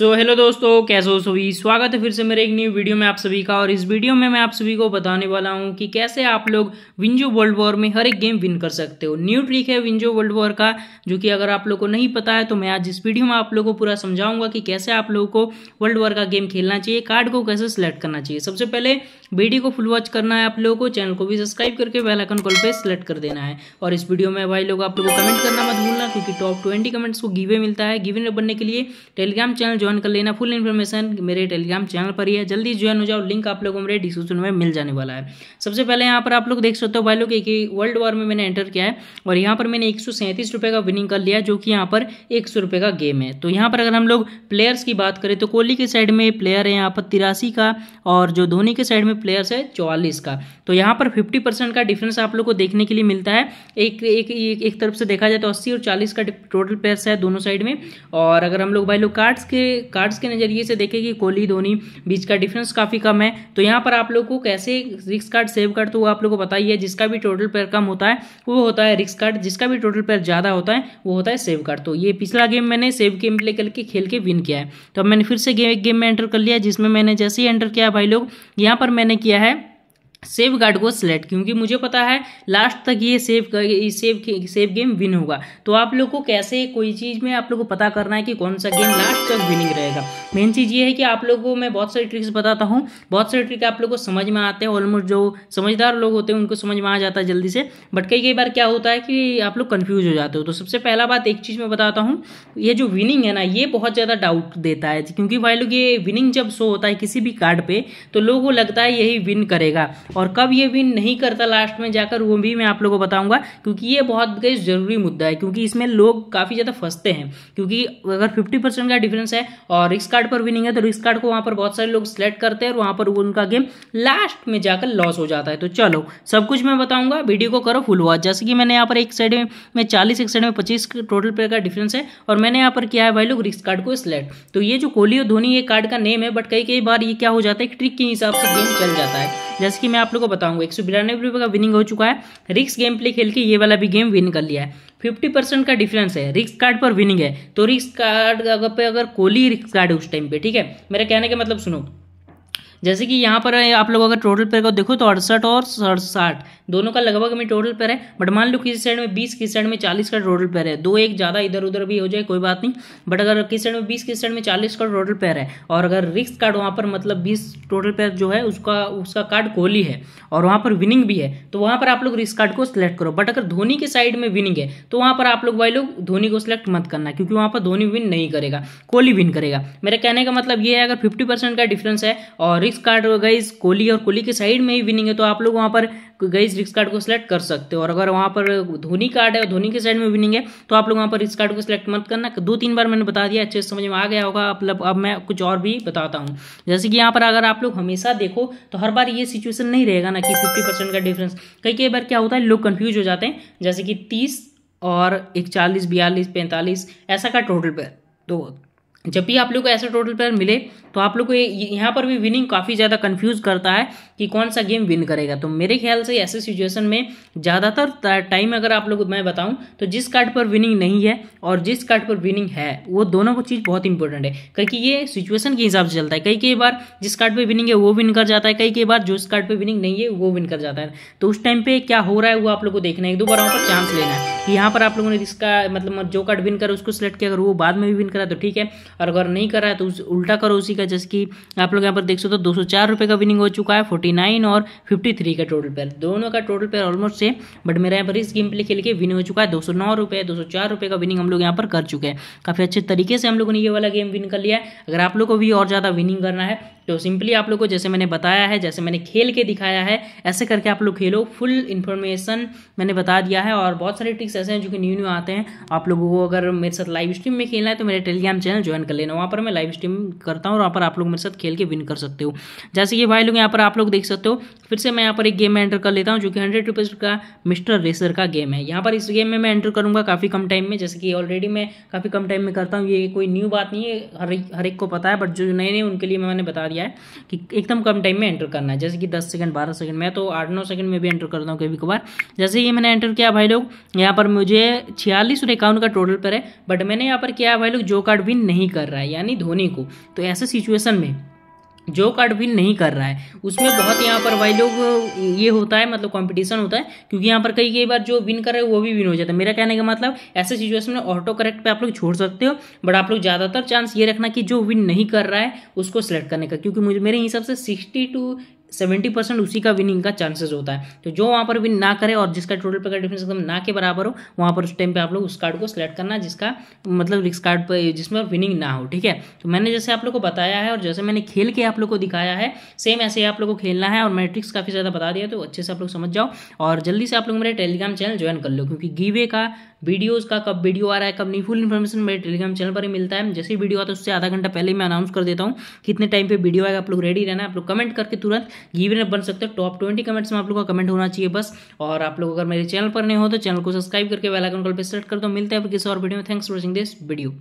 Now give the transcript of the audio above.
सो so, hello दोस्तों कैसे हो सभी स्वागत है फिर से मेरे एक न्यू वीडियो में आप सभी का और इस वीडियो में मैं आप सभी को बताने वाला हूं कि कैसे आप लोग विंजो वर्ल्ड वॉर में हर एक गेम विन कर सकते हो न्यू ट्रिक है विंजो वर्ल्ड वॉर का जो कि अगर आप लोग को नहीं पता है तो मैं आज इस वीडियो में आप लोग को पूरा समझाऊंगा कि कैसे आप लोगों को वर्ल्ड वॉर का गेम खेलना चाहिए कार्ड को कैसे सिलेक्ट करना चाहिए सबसे पहले वीडियो को फुल वॉच करना है आप लोगों को चैनल को भी सब्सक्राइब करके बेलाइकन कॉल पर सिलेक्ट कर देना है और इस वीडियो में भाई लोग आप लोग को कमेंट करना मत भूलना क्योंकि टॉप ट्वेंटी कमेंट्स को गिवे मिलता है गिवे बनने के लिए टेलीग्राम चैनल ज्वाइन कर लेना फुल इन्फॉर्मेशन मेरे टेलीग्राम चैनल पर ही है जल्दी ज्वाइन हो जाओ लिंक आप लोगों को मेरे डिस्क्रिप्शन में मिल जाने वाला है सबसे पहले यहाँ पर आप लोग देख सकते हो भाई लोग एक ही वर्ल्ड वॉर में मैंने एंटर किया है और यहाँ पर मैंने एक का विनिंग कर लिया जो कि यहाँ पर एक का गेम है तो यहाँ पर अगर हम लोग प्लेयर्स की बात करें तो कोहली के साइड में प्लेयर है यहाँ पर तिरासी का और जो धोनी के साइड में प्लेयर्स है चौवालीस का तो यहाँ पर फिफ्टी का डिफरेंस आप लोग को देखने के लिए मिलता है एक एक एक तरफ से देखा जाए तो अस्सी और चालीस का टोटल प्लेयर्स है दोनों साइड में और अगर हम लोग भाई लोग कार्ड्स के कार्ड्स के नज़रिए से देखें कि कोहली धोनी बीच का डिफरेंस काफ़ी कम है तो यहाँ पर आप लोग को कैसे रिक्स कार्ड सेव तो वो आप लोग को बताइए जिसका भी टोटल पेयर कम होता है वो होता है रिक्स कार्ड जिसका भी टोटल पेयर ज़्यादा होता है वो होता है सेव कार्ड तो ये पिछला गेम मैंने सेव गेम प्ले करके खेल के विन किया है तो मैंने फिर से एक गेम में एंटर कर लिया जिसमें मैंने जैसे ही एंटर किया भाई लोग यहाँ पर मैंने किया है सेव गार्ड को सिलेक्ट क्योंकि मुझे पता है लास्ट तक ये save save save game win होगा तो आप लोग को कैसे कोई चीज़ में आप लोग को पता करना है कि कौन सा गेम लास्ट तक विनिंग रहेगा मेन चीज़ ये है कि आप लोगों को मैं बहुत सारी ट्रिक्स बताता हूँ बहुत सारे ट्रिक आप लोग को समझ में आते हैं ऑलमोस्ट जो समझदार लोग होते हैं उनको समझ में आ जाता है जल्दी से बट कई कई बार क्या होता है कि आप लोग कन्फ्यूज हो जाते हो तो सबसे पहला बात एक चीज़ मैं बताता हूँ ये जो विनिंग है ना ये बहुत ज़्यादा डाउट देता है क्योंकि भाई लोग ये विनिंग जब शो होता है किसी भी कार्ड पर तो लोगों को लगता है यही विन करेगा और कब ये विन नहीं करता लास्ट में जाकर वो भी मैं आप लोगों को बताऊंगा क्योंकि ये बहुत ज़रूरी मुद्दा है क्योंकि इसमें लोग काफ़ी ज़्यादा फंसते हैं क्योंकि अगर फिफ्टी परसेंट का डिफरेंस है और रिक्स कार्ड पर विनिंग है तो रिस्क कार्ड को वहां पर बहुत सारे लोग सिलेक्ट करते हैं और वहां पर उनका गेम लास्ट में जाकर लॉस हो जाता है तो चलो सब कुछ मैं बताऊंगा वीडियो को करो फुल वॉच जैसे कि मैंने यहाँ पर एक साइड में चालीस एक साइड में पच्चीस टोटल प्लेयर का डिफरेंस है और मैंने यहाँ पर किया है भाई लोग रिस्क कार्ड को सिलेक्ट तो ये जो कोहली और धोनी ये कार्ड का नेम है बट कई कई बार ये क्या हो जाता है ट्रिक के हिसाब से गेम चल जाता है जैसे कि मैं आप लोग को बताऊंगा एक सौ बिरानवे रुपये का विनिंग हो चुका है रिक्स गेम प्ले खेल के ये वाला भी गेम विन कर लिया है फिफ्टी परसेंट का डिफरेंस है रिक्स कार्ड पर विनिंग है तो रिक्स कार्ड पे अगर कोहली रिक्स कार्ड है उस टाइम पे ठीक है मेरा कहने का मतलब सुनो जैसे कि यहाँ पर आप लोग अगर टोटल पेयर को देखो तो अड़सठ और सड़सठ दोनों का लगभग हमें टोटल पेयर है बट मान लो किसी साइड में बीस किस साइड में चालीस का टोटल पेयर है दो एक ज़्यादा इधर उधर भी हो जाए कोई बात नहीं बट अगर किस साइड में बीस किस साइड में चालीस का टोटल पेयर है और अगर रिक्स कार्ड वहाँ पर मतलब बीस टोटल पेयर जो है उसका उसका कार्ड कोहली है और वहाँ पर विनिंग भी है तो वहाँ पर आप लोग रिक्स कार्ड को सिलेक्ट करो बट अगर धोनी के साइड में विनिंग है तो वहाँ पर आप लोग वाई लोग धोनी को सिलेक्ट मत करना क्योंकि वहाँ पर धोनी विन नहीं करेगा कोहली विन करेगा मेरा कहने का मतलब ये है अगर फिफ्टी का डिफरेंस है और रिक्स कार्ड गईज कोहली और कोहली के साइड में ही विनिंग है तो आप लोग वहाँ पर गईज रिक्स कार्ड को सिलेक्ट कर सकते हो और अगर वहाँ पर धोनी कार्ड है धोनी के साइड में विनिंग है तो आप लोग वहाँ पर रिक्स कार्ड को सिलेक्ट मत करना दो तीन बार मैंने बता दिया अच्छे से समझ में आ गया होगा मतलब अब मैं कुछ और भी बताता हूँ जैसे कि यहाँ पर अगर आप लोग हमेशा देखो तो हर बार ये सिचुएशन नहीं रहेगा ना कि फिफ्टी का डिफरेंस कई कई बार क्या होता है लोग कन्फ्यूज हो जाते हैं जैसे कि तीस और एक चालीस बयालीस पैंतालीस ऐसा का टोटल पर तो जब भी आप लोग को ऐसा टोटल पेयर मिले तो आप लोग को यहाँ पर भी विनिंग काफ़ी ज़्यादा कन्फ्यूज़ करता है कि कौन सा गेम विन करेगा तो मेरे ख्याल से ऐसे सिचुएशन में ज़्यादातर टाइम अगर आप लोग मैं बताऊँ तो जिस कार्ड पर विनिंग नहीं है और जिस कार्ड पर विनिंग है वो दोनों को चीज़ बहुत इंपॉर्टेंट है क्योंकि ये सिचुएशन के हिसाब से चलता है कई कई बार जिस कार्ड पर विनिंग है वो विन कर जाता है कई कई बार जिस कार्ड पर विनिंग नहीं है वो विन कर जाता है तो उस टाइम पर क्या हो रहा है वो आप लोग को देखना है एक दो बार वहाँ पर चांस लेना है कि यहाँ पर आप लोगों ने इसका मतलब जो कार्ड विन करा उसको सिलेक्ट किया अगर वो बाद में भी विन करा तो ठीक है और अगर नहीं करा तो उस उल्टा करो उसी का जैसे कि आप लोग यहाँ पर देख सकते हो तो दो सौ का विनिंग हो चुका है फोर्टी नाइन और फिफ्टी थ्री का टोटल पेयर दोनों का total pair almost same but मेरा यहाँ पर इस गेम प्ले खेल के विन हो चुका है दो सौ नौ का विनिंग हम लोग यहाँ पर कर चुके हैं काफ़ी अच्छे तरीके से हम लोगों ने ये वाला गेम विन कर लिया है अगर आप लोग को भी और ज़्यादा विनिंग करना है तो सिंपली आप लोग को जैसे मैंने बताया है जैसे मैंने खेल के दिखाया है ऐसे करके आप लोग खेलो फुल इन्फॉर्मेशन मैंने बता दिया है और बहुत सारे ट्रिक्स ऐसे हैं जो कि न्यू न्यू आते हैं आप लोगों को अगर मेरे साथ लाइव स्ट्रीम में खेलना है तो मेरे टेलीग्राम चैनल ज्वाइन कर लेना वहाँ पर मैं लाइव स्ट्रीम करता हूँ और वहाँ पर आप लोग मेरे साथ खेल के विन कर सकते हो जैसे कि भाई लोग यहाँ पर आप लोग देख सकते हो फिर से मैं यहाँ पर एक गेम में एंटर कर लेता हूँ जो कि हंड्रेड रुपीज़ का मिस्टर रेसर का गेम है यहाँ पर इस गेम में मैं एंटर करूँगा काफ़ी कम टाइम में जैसे कि ऑलरेडी मैं काफ़ी कम टाइम में करता हूँ ये कोई न्यू बात नहीं है हर हर एक को पता है बट जो नए नए उनके लिए मैंने बता दिया क्या है कि एकदम कम टाइम में एंटर करना है जैसे कि दस सेकंड बारह सेकंड मैं तो आठ नौ सेकंड में भी एंटर करता हूँ कभी कभार जैसे ये मैंने एंटर किया भाई लोग यहाँ पर मुझे छियालीस और इक्यावन का टोटल पर है बट मैंने यहाँ पर किया भाई लोग जो कार्ड विन नहीं कर रहा है यानी धोनी को तो ऐसे सिचुएशन में जो कार्ड विन नहीं कर रहा है उसमें बहुत यहाँ पर भाई लोग ये होता है मतलब कंपटीशन होता है क्योंकि यहाँ पर कई कई बार जो विन कर रहे हैं वो भी विन हो जाता है मेरा कहने का मतलब ऐसे सिचुएशन में ऑटो करेक्ट पे आप लोग छोड़ सकते हो बट आप लोग ज़्यादातर चांस ये रखना कि जो विन नहीं कर रहा है उसको सेलेक्ट करने का क्योंकि मुझे मेरे हिसाब से सिक्सटी टू सेवेंटी परसेंट उसी का विनिंग का चांसेस होता है तो जो वहाँ पर विन ना करे और जिसका टोटल पे का डिफरेंस एकदम ना के बराबर हो वहाँ पर उस टाइम पे आप लोग उस कार्ड को सिलेक्ट करना जिसका मतलब रिक्स कार्ड पर जिसमें विनिंग ना हो ठीक है तो मैंने जैसे आप लोग को बताया है और जैसे मैंने खेल के आप लोग को दिखाया है सेम ऐसे ही आप लोग को खेलना है और मैंने ट्रिक्स काफ़ी ज़्यादा बता दिया तो अच्छे से आप लोग समझ जाओ और जल्दी से आप लोग मेरे टेलीग्राम चैनल ज्वाइन कर लो क्योंकि गीवे का वीडियोज़ का कब वीडियो आ रहा है कब नहीं फुल इन्फॉर्मेशन मेरे टेलीग्राम चैनल पर ही मिलता है जैसे ही वीडियो आता है उससे आधा घंटा पहले मैं अनाउंस कर देता हूँ कितने टाइम पर वीडियो आएगा आप लोग रेडी रहना आप लोग कमेंट करके तुरंत भी बन सकते हैं टॉप ट्वेंटी कमेंट्स में आप लोग का कमेंट होना चाहिए बस और आप लोग अगर मेरे चैनल पर नहीं हो तो चैनल को सब्सक्राइब करके वेलाइकन कॉल पर सेलेक्ट कर दो मिलते हैं किसी और वीडियो में thanks for watching this video